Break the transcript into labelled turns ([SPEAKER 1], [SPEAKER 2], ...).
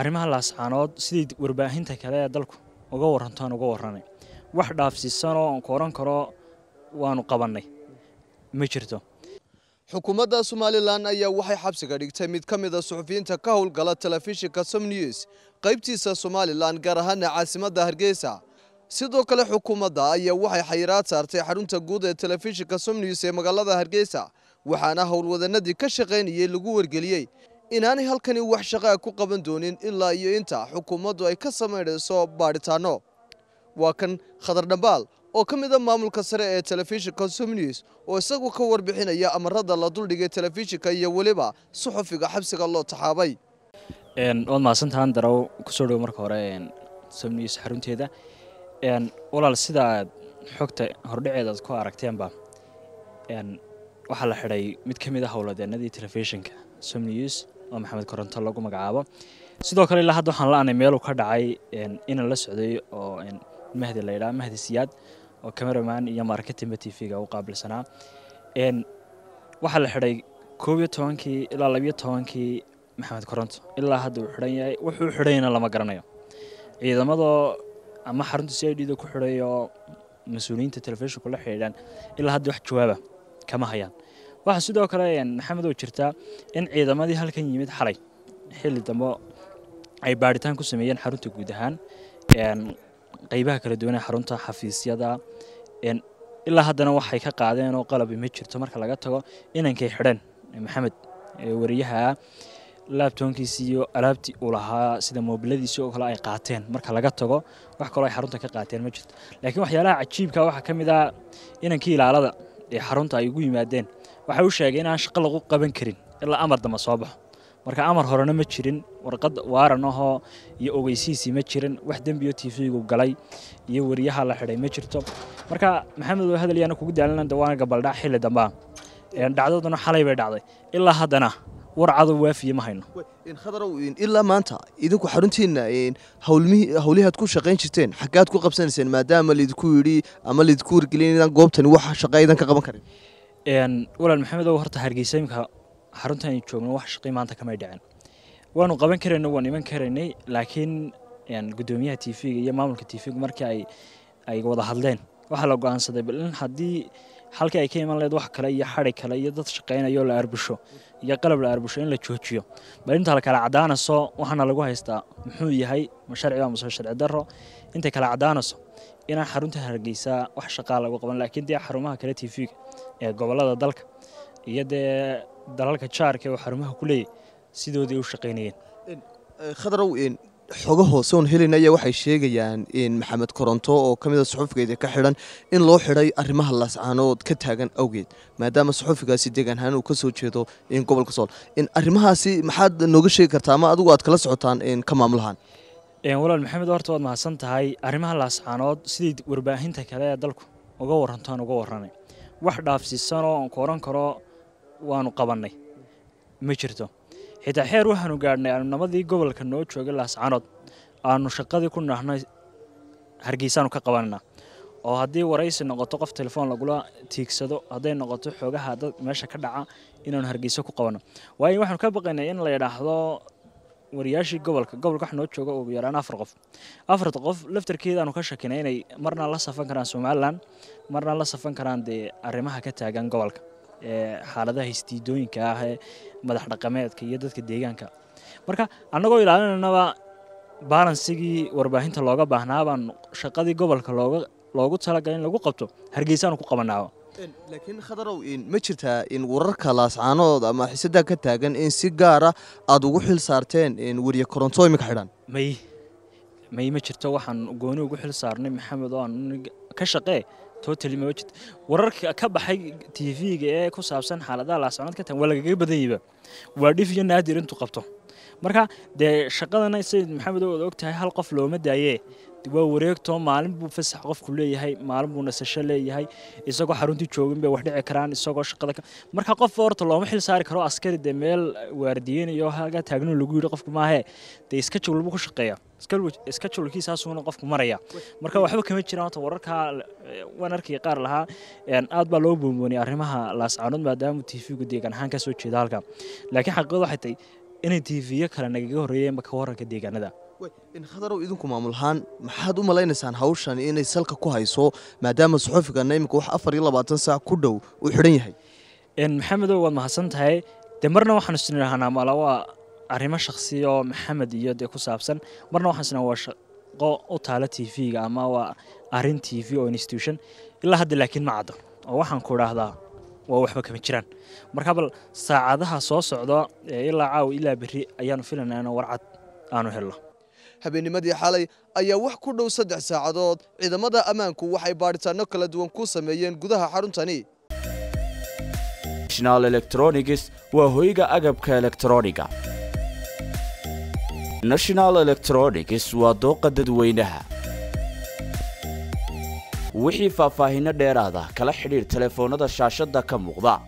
[SPEAKER 1] arrimaha laascaanood siday warbaahinta kale ee dalku uga warantoaan uga waranay wax dhaafsiisanoo aan ku ohan karo waanu qabannay ma jirto
[SPEAKER 2] xukuumadda somalilan ayaa waxay xabsiga dhigtay mid ka mid a ah suxufiyiinta ka howlgala telefishinka som news qaybtiisa somalilan gaar ahaana caasimadda hargeysa sidoo kale xukuumadda ayaa waxay xayiraad saartay xarunta guud ee telefishinka som news ee magaalada hargeysa waxaana howlwadanadii ka shaqaynayay lagu wargeliyey inaanay halkani wax shaqaa ku qaban doonin ilaa iyo intaa xukuumaddu ay ka samaynayso baadhitaano waa kan khadar dhambaal oo ka mid a ah maamulka sare ee telefishinka somnews oo isagu ka warbixinaya amarada la duldhigay telefishinka iyo weliba suxufiga xabsiga loo taxaabay
[SPEAKER 1] waad mahadsantahan darow kusoo dhowo marka hore somnews xarunteeda walaal sida aad xogta hordhaceeda aad ku aragteenba waxaa la xidhay mid ka mid a ah howladeenadii telefishinka som oo maxamed koronto lagu magacaabo sidoo kale ilaa hadda waxaan la-aanay meeluu ka dhacay inan la socday oo mahdi la yidhaha mahdi siyaad oo cameraman iyo marketinba t v-ga u qaabilsanaa waxaa la xidhay koob iyo tobankii ilaa labiyo tobankii maxamed koronto ilaa hadda uu xidhan yahay wuxuu xidhanyana lama garanayo ciidamadoo ama xarunta c i d da ku xidhay oo mas-uuliyiinta telefishinku la xidhiidhaan ilaa hadda wax jawaaba kama hayaan waxaa sidoo kale maxamedow jirtaa in ciidamadii halkan yimid xalay xili dambe ay baadhitaan ku sameeyeen xarunta guud ahaan qaybaha kala duwanee xarunta xafiisyada ilaa haddana waxay ka qaadeenoo qalabi ma jirto marka laga tago inankay xidhan maxamed wariyaha laabtoonkiisii iyo alaabtii uu lahaa sida moobiladiisii oo kale ay qaateen marka laga tago wax kaloo ay xarunta ka qaateen ma jirto laakiin waxyaalaha cajiibka waxaa ka mid ah inankii ilaalada ee xarunta ay ugu yimaadeen waxa uu sheegay inaan shaqo lagu qaban karin ilaa amar dambe soo baxo marka amar horena ma jirin warqad waaran iyo ogeysiisii ma jirin wax dembiyo tiifigu galay iyo weriyaha la xidhay ma jirto marka maxamed waa hadalyaana kugu daalin dawaana gabaldhac xilli dambaa dhacdaduna xalay bay dhacday ilaa haddana war cadow ma hayno ilaa maanta
[SPEAKER 2] idinku xaruntiinna hawlihaad ku shaqayn jirteen xaggaad ku qabsanayseen maadaama laydinku yidhi
[SPEAKER 1] ama laydinku wargelin inaan goobtani wax shaqo idan ka qaban karin walaal maxamed ow horta hargeysa iminka xaruntan ay joogno wax shaqii maanta kamay dhicin waanu qaban karaynay waan iman karaynay laakiin gudoomiyaha t v-ga iyo maamulka t v-ga markii ay ay wada hadleen waxaa la go-aansaday bal in haddii halkii ay ka iman lahayd wax kale iyo xadhi kale iyo dad shaqaynayoo la arbusho iyo qalab la arbusho in la joojiyo bal inta la kala caddaanaso waxaana lagu haystaa muxuu yahay ma sharciba mase sharci darro intay kala caddaanaso inaan xarunta hargeysa wax shaqaa lagu qaban laakiin dee xarumaha kale t v-ga ee gobolada dalka iyo dee dalalka jaarka ee uu xarumaha ku leeyahy sidoodii u shaqaynayeen
[SPEAKER 2] khadarow xogo hoose oon helinaya waxay sheegayaan maxamed koronto oo ka mida ah suxufigeeda ka xidhan in loo xidhay arrimaha laascaanood ka taagan awgeed maadaama suxufigaasi deegaan ahaan uu ka soo jeedo gobolka sool arrimahaasi maxaad nooga sheegi kartaa ama adigu aad kala socotaan ka maamulahaan
[SPEAKER 1] walaal maxamed horta waad mahadsan tahay arrimaha laascaanood siday warbaahinta kale ee dalku uga warantoaan uga waranay wax dhaafsiisanoo aan ku oran karo waanu qabannay ma jirto xitaa xeer waxaanu gaadhnay anunamadii gobolka noo jooga laascanood aanu shaqadii ku nahnay hargeysaanu ka qabanna oo haddii waraysi noqoto qof telefoon lagula tiigsado hadday noqoto xoogaha dad meesha ka dhaca inaanu hargeysa ku qabanno waayo waxaanu ka baqaynay in la yidhaahdo wariyaashii gobolka gobolka wax noo jooga ugu yaraan afar qof afarta qof laftarkeeda aanu ka shakinay inay marna la safan karaan somalilan marna la safan karaan dee arrimaha ka taagan gobolka ee xaaladaha histiidooyinka ah ee madax dhaqameedka iyo dadka deegaanka marka annagoo ilaalinanaba baalansigii warbaahinta looga baahnaabaan shaqadii gobolka looga loogu talagalay in lagu qabto hargeysaanu ku qabanaaba
[SPEAKER 2] laakiin khadarow
[SPEAKER 1] ma jirtaa in wararka
[SPEAKER 2] laascaanood ama xisadaa ka taagan in si gaara ah aad ugu xil saarteen weriye koronto imika
[SPEAKER 1] xidhan may may ma jirto waxaan gooni ugu xil saarnay maxamed oo aan ka shaqee totali mama jirto wararka ka baxay tv-ga ee ku saabsan xaaladaha laascaanood ka taagan waa lagaga badan yiba waa dhif iyo naadir intuu qabto marka dee shaqadana sayd maxamed oo ad og tahay hal qof looma daaye waa wareegto maalin buu fasax qofku leeyahay maalin buu nasasho leeyahay isagoo xaruntii joogin bay wax dhici karaan isagoo shaqada marka qof horta looma xil saari karo askari dee meel waardiyeynayo haga taagno lagu yidhi qofku maahe dee iska jawlbu ku shaqeeya iska jawlkiisaasuuna qofku maraya marka waxba kama jiraan horta wararkaa eh, wanarkii qaar lahaa aad baa loo boonbooniyay arrimaha laascaanood maadaama t v-gu deegaan ahaan ka soo jeeda halka laakiin xaqiiqad waxay tahay inay t v-yo kale nagaga horreeyeenba ka warranka deegaanada inkhadarow idinku maamulahaan maxaad u malaynaysaan hawshan inay salka ku hayso maadaama suxuufiganna iminka wax afar iyo labaatan saac ku dhow uu xidhan yahay maxamedow waad mahadsan tahay dee marna waxaan isnidhahnaa mala waa arrimo shakhsiya maxamed iyo dee ku saabsan marna waxaan isnaa waa shaqo u taala t v-ga ama waa arrin t v oo institution ilaa hadda laakiin ma caddo oo waxaan ku idhaahdaa waa waxba kama jiraan marka bal saacadaha soo socda ee ilaa caawa ilaa berri ayaanu filanayna warcad aanu helno habeenimadii xalay ayaa wax ku dhow saddex saacadood ciidamada ammaanku waxay
[SPEAKER 2] baadhitaano kala duwan ku sameeyeen gudaha xaruntani
[SPEAKER 1] national electronics waa hoyga agabka elektrooniga national electronics waa dooqa dadweynaha wixii faahfaahinno dheeraada kala xidhiir telefoonnada shaashadda ka muuqda